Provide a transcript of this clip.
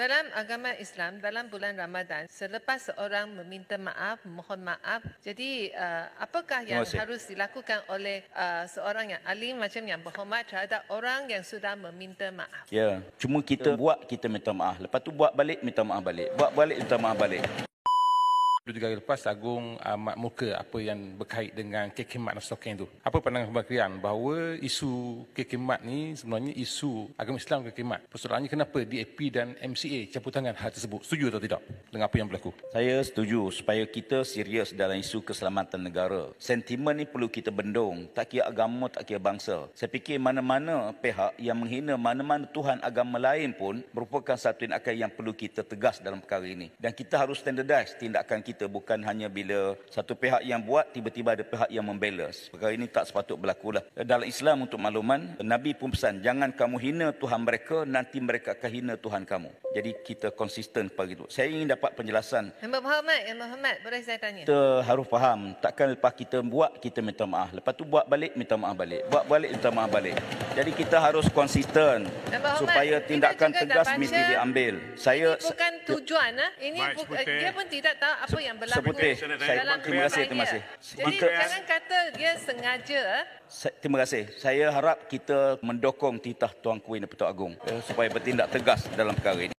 Dalam agama Islam, dalam bulan Ramadan, selepas seorang meminta maaf, mohon maaf, jadi uh, apakah yang Masih. harus dilakukan oleh uh, seorang yang alim macam yang berhormat terhadap orang yang sudah meminta maaf? Ya, cuma kita buat, kita minta maaf. Lepas tu buat balik, minta maaf balik. Buat balik, minta maaf balik dua tiga hari lepas agung amat ah, uh, muka apa yang berkait dengan kekemat nasokeng itu. Apa pandangan kebakrian bahawa isu kekemat ni sebenarnya isu agama Islam kekemat. Persoalannya kenapa DAP dan MCA campur tangan hal tersebut? Setuju atau tidak dengan apa yang berlaku? Saya setuju supaya kita serius dalam isu keselamatan negara. Sentimen ni perlu kita bendung. Tak kira agama, tak kira bangsa. Saya fikir mana-mana pihak yang menghina mana-mana Tuhan agama lain pun merupakan satu tindakan yang perlu kita tegas dalam perkara ini. Dan kita harus standardize tindakan kita kita bukan hanya bila satu pihak yang buat tiba-tiba ada pihak yang membela. Perkara ini tak sepatut berlaku lah. Dalam Islam untuk makluman, Nabi pun pesan jangan kamu hina Tuhan mereka nanti mereka akan hina Tuhan kamu. Jadi kita konsisten pada itu. Saya ingin dapat penjelasan. Muhammad, Muhammad, Muhammad, boleh saya tanya? Kita harus faham. Takkan lepas kita buat, kita minta maaf. Lepas tu buat balik, minta maaf balik. Buat balik, minta maaf balik. Jadi kita harus konsisten Hormat, supaya tindakan tegas mesti diambil. Saya ini bukan tujuan ah. Ini buka, dia pun tidak tahu apa yang berlaku. Seputih. Saya dalam terima kasih terima kasih. Jadi Maka, jangan kata dia sengaja ah. Terima kasih. Saya harap kita mendukung titah Tuan Kuin Dato' Agong eh, supaya bertindak tegas dalam perkara ini.